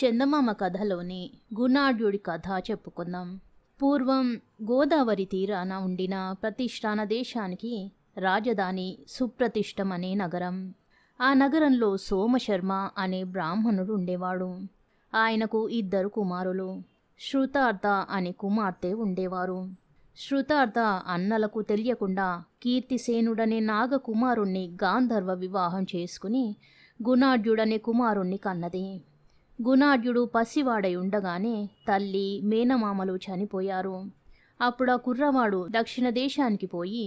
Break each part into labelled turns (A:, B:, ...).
A: చందమామ కథలోని గుణాఢ్యుడి కథ చెప్పుకుందాం పూర్వం గోదావరి తీరాన ఉండిన ప్రతిష్టాన దేశానికి రాజధాని సుప్రతిష్టం అనే నగరం ఆ నగరంలో సోమశర్మ అనే బ్రాహ్మణుడు ఉండేవాడు ఆయనకు ఇద్దరు కుమారులు శృతార్థ అనే కుమార్తె ఉండేవారు శృతార్థ అన్నలకు తెలియకుండా కీర్తిసేనుడనే నాగకుమారుణ్ణి గాంధర్వ వివాహం చేసుకుని గుణాఢ్యుడనే కుమారుణ్ణి కన్నది గుణాఢ్యుడు పసివాడై ఉండగానే తల్లి మేనమామలు చనిపోయారు అప్పుడు ఆ కుర్రవాడు దక్షిణ దేశానికి పోయి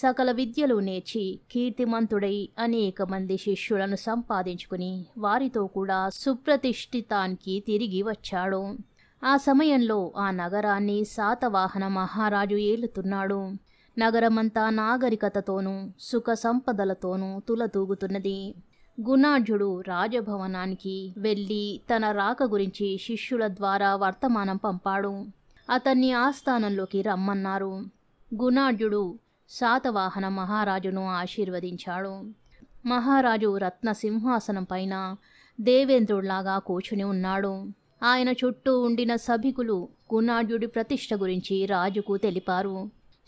A: సకల విద్యలు నేర్చి కీర్తిమంతుడై అనేక మంది శిష్యులను సంపాదించుకుని వారితో కూడా సుప్రతిష్ఠితానికి తిరిగి వచ్చాడు ఆ సమయంలో ఆ నగరాన్ని శాతవాహన మహారాజు ఏలుతున్నాడు నగరమంతా నాగరికతతోనూ సుఖ సంపదలతోనూ తులతూగుతున్నది గుణార్జుడు రాజభవనానికి వెళ్ళి తన రాక గురించి శిష్యుల ద్వారా వర్తమానం పంపాడు అతన్ని ఆస్థానంలోకి రమ్మన్నారు గుణార్జుడు శాతవాహన మహారాజును ఆశీర్వదించాడు మహారాజు రత్న సింహాసనం పైన దేవేంద్రుడిలాగా కూర్చుని ఉన్నాడు ఆయన చుట్టూ ఉండిన సభికులు గుణార్జుడి ప్రతిష్ట గురించి రాజుకు తెలిపారు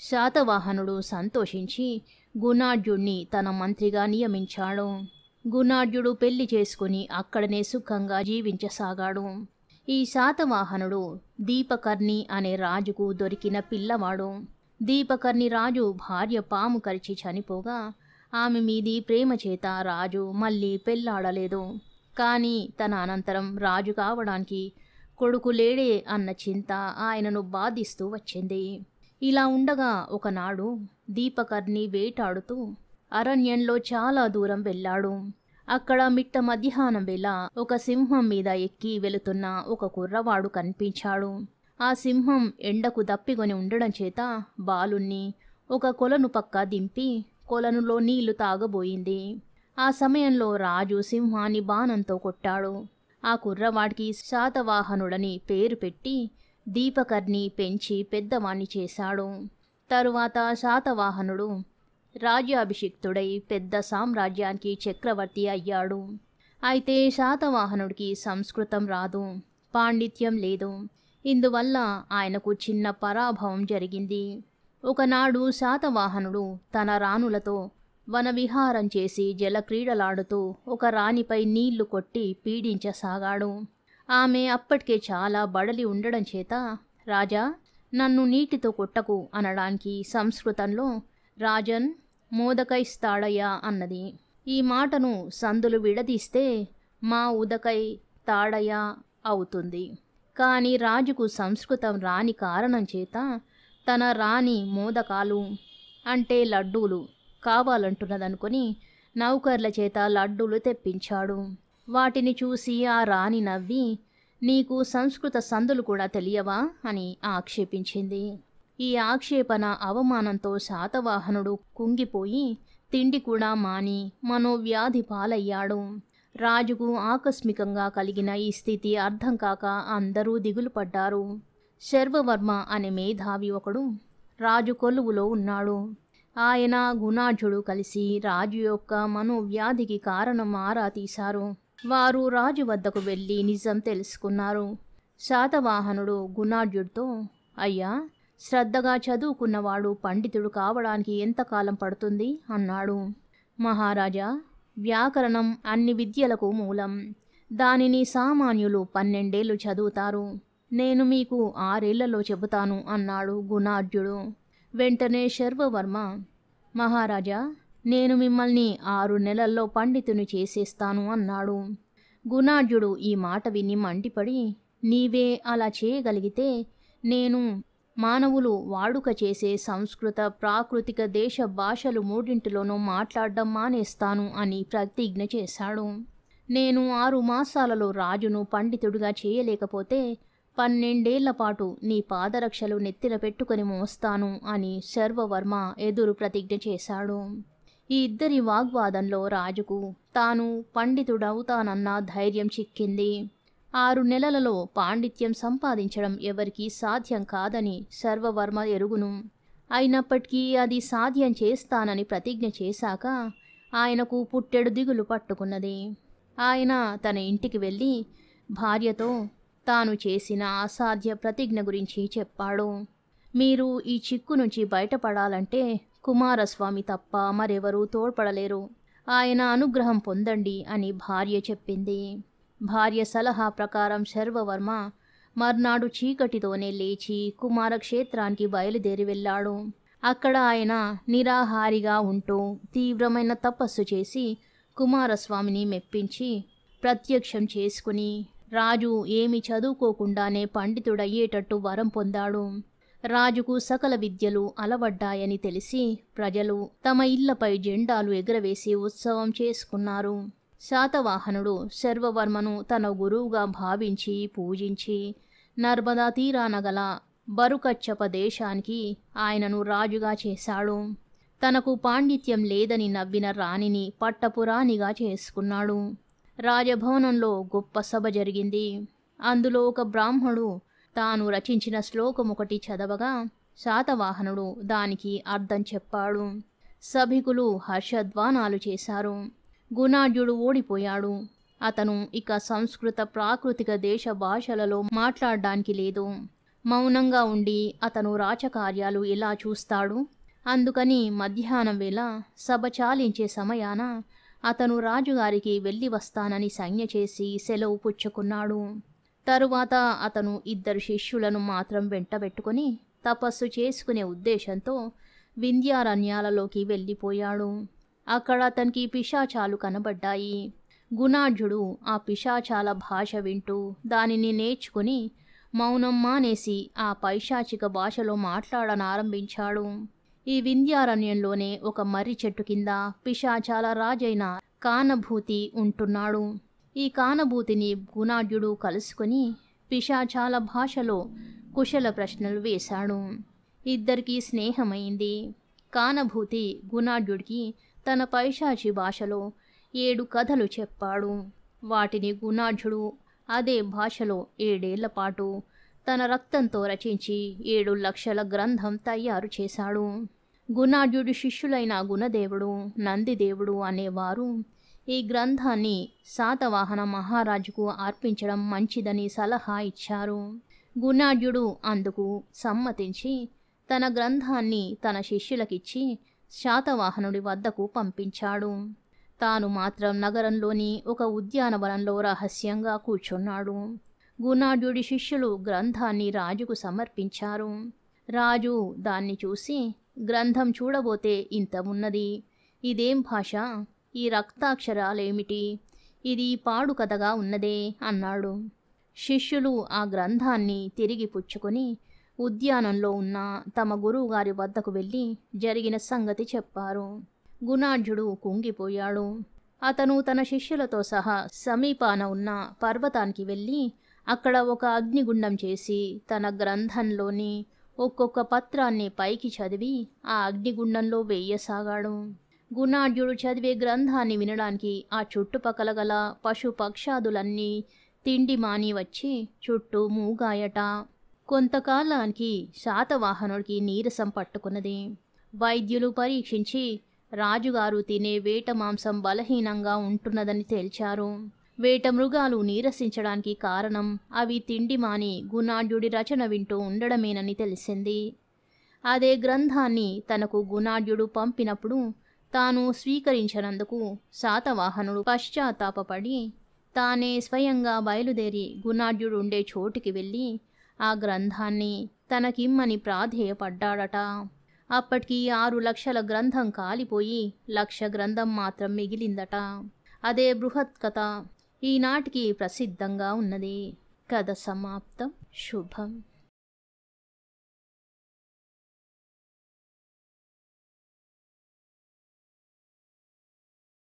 A: శాతవాహనుడు సంతోషించి గుణార్జుణ్ణి తన మంత్రిగా నియమించాడు గుణార్జుడు పెళ్లి చేసుకుని అక్కడనే సుఖంగా జీవించసాగాడు ఈ శాతవాహనుడు దీపకర్ణి అనే రాజుకు దొరికిన పిల్లవాడు దీపకర్ణి రాజు భార్య పాము కరిచి చనిపోగా ఆమె మీది ప్రేమ చేత రాజు మళ్ళీ పెళ్లాడలేదు కానీ తన అనంతరం రాజు కావడానికి కొడుకు లేడే అన్న చింత ఆయనను బాధిస్తూ వచ్చింది ఇలా ఉండగా ఒకనాడు దీపకర్ణి వేటాడుతూ అరణ్యంలో చాలా దూరం వెళ్ళాడు అక్కడ మిట్ట మధ్యాహ్నం వేళ ఒక సింహం మీద ఎక్కి వెళుతున్న ఒక కుర్రవాడు కనిపించాడు ఆ సింహం ఎండకు దప్పికొని ఉండడం చేత బాలుణ్ణి ఒక కొలను పక్క దింపి కొలనులో నీళ్లు తాగబోయింది ఆ సమయంలో రాజు సింహాన్ని బాణంతో కొట్టాడు ఆ కుర్రవాడికి శాతవాహనుడని పేరు పెట్టి దీపకర్ని పెంచి పెద్దవాణ్ణి చేశాడు తరువాత శాతవాహనుడు రాజ్యాభిషిక్తుడై పెద్ద సామ్రాజ్యానికి చక్రవర్తి అయ్యాడు అయితే శాతవాహనుడికి సంస్కృతం రాదు పాండిత్యం లేదు ఇందువల్ల ఆయనకు చిన్న పరాభవం జరిగింది ఒకనాడు శాతవాహనుడు తన రాణులతో వనవిహారం చేసి జలక్రీడలాడుతూ ఒక రాణిపై నీళ్లు కొట్టి పీడించసాగాడు ఆమె అప్పటికే చాలా బడలి ఉండడం చేత రాజా నన్ను నీటితో కొట్టకు అనడానికి సంస్కృతంలో రాజన్ మోదకైస్తాడయ్యా అన్నది ఈ మాటను సందులు విడదీస్తే మా ఉదకై తాడయా అవుతుంది కానీ రాజుకు సంస్కృతం రాని కారణం చేత తన రాణి మోదకాలు అంటే లడ్డూలు కావాలంటున్నదనుకొని నౌకర్ల చేత లడ్డూలు తెప్పించాడు వాటిని చూసి ఆ రాణి నవ్వి నీకు సంస్కృత సందులు కూడా తెలియవా అని ఆక్షేపించింది ఈ ఆక్షేపణ అవమానంతో శాతవాహనుడు కుంగిపోయి తిండి కూడా మాని మనోవ్యాధి పాలయ్యాడు రాజుకు ఆకస్మికంగా కలిగిన ఈ స్థితి అర్థం కాక అందరూ దిగులు పడ్డారు శర్వవర్మ అనే మేధావి ఒకడు రాజు కొలువులో ఉన్నాడు ఆయన గుణార్జుడు కలిసి రాజు యొక్క మనోవ్యాధికి కారణం ఆరా తీశారు వారు రాజు వద్దకు వెళ్ళి నిజం తెలుసుకున్నారు శాతవాహనుడు గుణార్జుడితో అయ్యా శ్రద్ధగా చదువుకున్నవాడు పండితుడు కావడానికి ఎంతకాలం పడుతుంది అన్నాడు మహారాజా వ్యాకరణం అన్ని విద్యలకు మూలం దానిని సామాన్యులు పన్నెండేళ్లు చదువుతారు నేను మీకు ఆరేళ్లలో చెబుతాను అన్నాడు గుణార్జుడు వెంటనే శర్వవర్మ మహారాజా నేను మిమ్మల్ని ఆరు నెలల్లో పండితుని చేసేస్తాను అన్నాడు గుణార్జుడు ఈ మాట విని మండిపడి నీవే అలా చేయగలిగితే నేను మానవులు వాడుక చేసే సంస్కృత ప్రాకృతిక దేశ భాషలు మూడింటిలోనూ మాట్లాడడం మానేస్తాను అని ప్రతిజ్ఞ చేశాడు నేను ఆరు మాసాలలో రాజును పండితుడిగా చేయలేకపోతే పన్నెండేళ్ల పాటు నీ పాదరక్షలు నెత్తిన పెట్టుకొని మోస్తాను అని శర్వవర్మ ఎదురు ప్రతిజ్ఞ చేశాడు ఈ ఇద్దరి వాగ్వాదంలో రాజుకు తాను పండితుడవుతానన్న ధైర్యం చిక్కింది ఆరు నెలలలో పాండిత్యం సంపాదించడం ఎవరికీ సాధ్యం కాదని సర్వవర్మ ఎరుగును అయినప్పటికీ అది సాధ్యం చేస్తానని ప్రతిజ్ఞ చేశాక ఆయనకు పుట్టెడు దిగులు పట్టుకున్నది ఆయన తన ఇంటికి వెళ్ళి భార్యతో తాను చేసిన అసాధ్య ప్రతిజ్ఞ గురించి చెప్పాడు మీరు ఈ చిక్కు నుంచి బయటపడాలంటే కుమారస్వామి తప్ప మరెవరూ తోడ్పడలేరు ఆయన అనుగ్రహం పొందండి అని భార్య చెప్పింది భార్య సలహా ప్రకారం శర్వవర్మ మర్నాడు చీకటితోనే లేచి కుమారక్షేత్రానికి బయలుదేరి వెళ్ళాడు అక్కడ ఆయన నిరాహారిగా ఉంటూ తీవ్రమైన తపస్సు చేసి కుమారస్వామిని మెప్పించి ప్రత్యక్షం చేసుకుని రాజు ఏమి చదువుకోకుండానే పండితుడయ్యేటట్టు వరం పొందాడు రాజుకు సకల విద్యలు అలవడ్డాయని తెలిసి ప్రజలు తమ ఇళ్లపై జెండాలు ఎగురవేసి ఉత్సవం చేసుకున్నారు శాతవాహనుడు శర్వవర్మను తన గురువుగా భావించి పూజించి నర్మదా తీరాన గల బరుకచ్చప దేశానికి ఆయనను రాజుగా చేశాడు తనకు పాండిత్యం లేదని నవ్విన రాణిని పట్టపురాణిగా చేసుకున్నాడు రాజభవనంలో గొప్ప సభ జరిగింది అందులో ఒక బ్రాహ్మడు తాను రచించిన శ్లోకమొకటి చదవగా శాతవాహనుడు దానికి అర్థం చెప్పాడు సభికులు హర్షధ్వానాలు చేశారు గుణాఢ్యుడు ఓడిపోయాడు అతను ఇక సంస్కృత ప్రాకృతిక దేశ భాషలలో మాట్లాడడానికి లేదు మౌనంగా ఉండి అతను రాచకార్యాలు ఎలా చూస్తాడు అందుకని మధ్యాహ్నం వేళ సభ చాలించే సమయాన అతను రాజుగారికి వెళ్ళి వస్తానని సంజ్ఞ చేసి సెలవు పుచ్చుకున్నాడు తరువాత అతను ఇద్దరు శిష్యులను మాత్రం వెంటబెట్టుకుని తపస్సు చేసుకునే ఉద్దేశంతో వింధ్యారణ్యాలలోకి వెళ్ళిపోయాడు అక్కడ అతనికి పిశాచాలు కనబడ్డాయి గుణాఢ్యుడు ఆ పిశాచాల భాష వింటూ దానిని నేర్చుకుని మౌనం మానేసి ఆ పైశాచిక భాషలో మాట్లాడనారంభించాడు ఈ వింధ్యారణ్యంలోనే ఒక మర్రి చెట్టు కింద పిశాచాల రాజైన కానభూతి ఉంటున్నాడు ఈ కానభూతిని గుణాఢ్యుడు కలుసుకొని పిశాచాల భాషలో కుశల ప్రశ్నలు వేశాడు ఇద్దరికీ స్నేహమైంది కానభూతి గుణాఢ్యుడికి తన పైశాచి భాషలో ఏడు కథలు చెప్పాడు వాటిని గుణాఢ్యుడు అదే భాషలో ఏడేళ్ల పాటు తన రక్తంతో రచించి ఏడు లక్షల గ్రంథం తయారు చేశాడు గుణాఢ్యుడి శిష్యులైన గుణదేవుడు నందిదేవుడు అనేవారు ఈ గ్రంథాన్ని శాతవాహన మహారాజుకు అర్పించడం మంచిదని సలహా ఇచ్చారు గుణార్జుడు అందుకు సమ్మతించి తన గ్రంథాన్ని తన శిష్యులకిచ్చి శాతవాహనుడి వద్దకు పంపించాడు తాను మాత్రం నగరంలోని ఒక ఉద్యానవనంలో రహస్యంగా కూర్చున్నాడు గుణాఢ్యుడి శిష్యులు గ్రంథాన్ని రాజుకు సమర్పించారు రాజు దాన్ని చూసి గ్రంథం చూడబోతే ఇంత ఉన్నది ఇదేం భాష ఈ రక్తాక్షరాలేమిటి ఇది పాడు కథగా ఉన్నదే అన్నాడు శిష్యులు ఆ గ్రంథాన్ని తిరిగి పుచ్చుకొని ఉద్యానంలో ఉన్న తమ గురువుగారి వద్దకు వెళ్ళి జరిగిన సంగతి చెప్పారు గుణార్జుడు కుంగిపోయాడు అతను తన శిష్యులతో సహా సమీపాన ఉన్న పర్వతానికి వెళ్ళి అక్కడ ఒక అగ్నిగుండం చేసి తన గ్రంథంలోని ఒక్కొక్క పత్రాన్ని పైకి చదివి ఆ అగ్నిగుండంలో వేయసాగాడు గుణార్జుడు చదివే గ్రంథాన్ని వినడానికి ఆ చుట్టుపక్కల గల పశు పక్షాదులన్నీ తిండి మాని వచ్చి చుట్టూ మూగాయట కొంతకాలానికి శాతవాహనుడికి నీరసం పట్టుకున్నది వైద్యులు పరీక్షించి రాజుగారు తినే వేట మాంసం బలహీనంగా ఉంటున్నదని తేల్చారు వేట మృగాలు నీరసించడానికి కారణం అవి తిండి మాని గుణాఢ్యుడి రచన వింటూ ఉండడమేనని తెలిసింది అదే గ్రంథాన్ని తనకు గుణాఢ్యుడు పంపినప్పుడు తాను స్వీకరించినందుకు శాతవాహనుడు పశ్చాత్తాపడి తానే స్వయంగా బయలుదేరి గుణాఢ్యుడు ఉండే చోటికి వెళ్ళి ఆ గ్రంథాన్ని తనకిమ్మని ప్రాధేయపడ్డాడట అప్పటికి ఆరు లక్షల గ్రంథం కాలిపోయి లక్ష గ్రంథం మాత్రం మిగిలిందట అదే బృహత్ కథ ఈనాటికి ప్రసిద్ధంగా ఉన్నది కథ సమాప్తం శుభం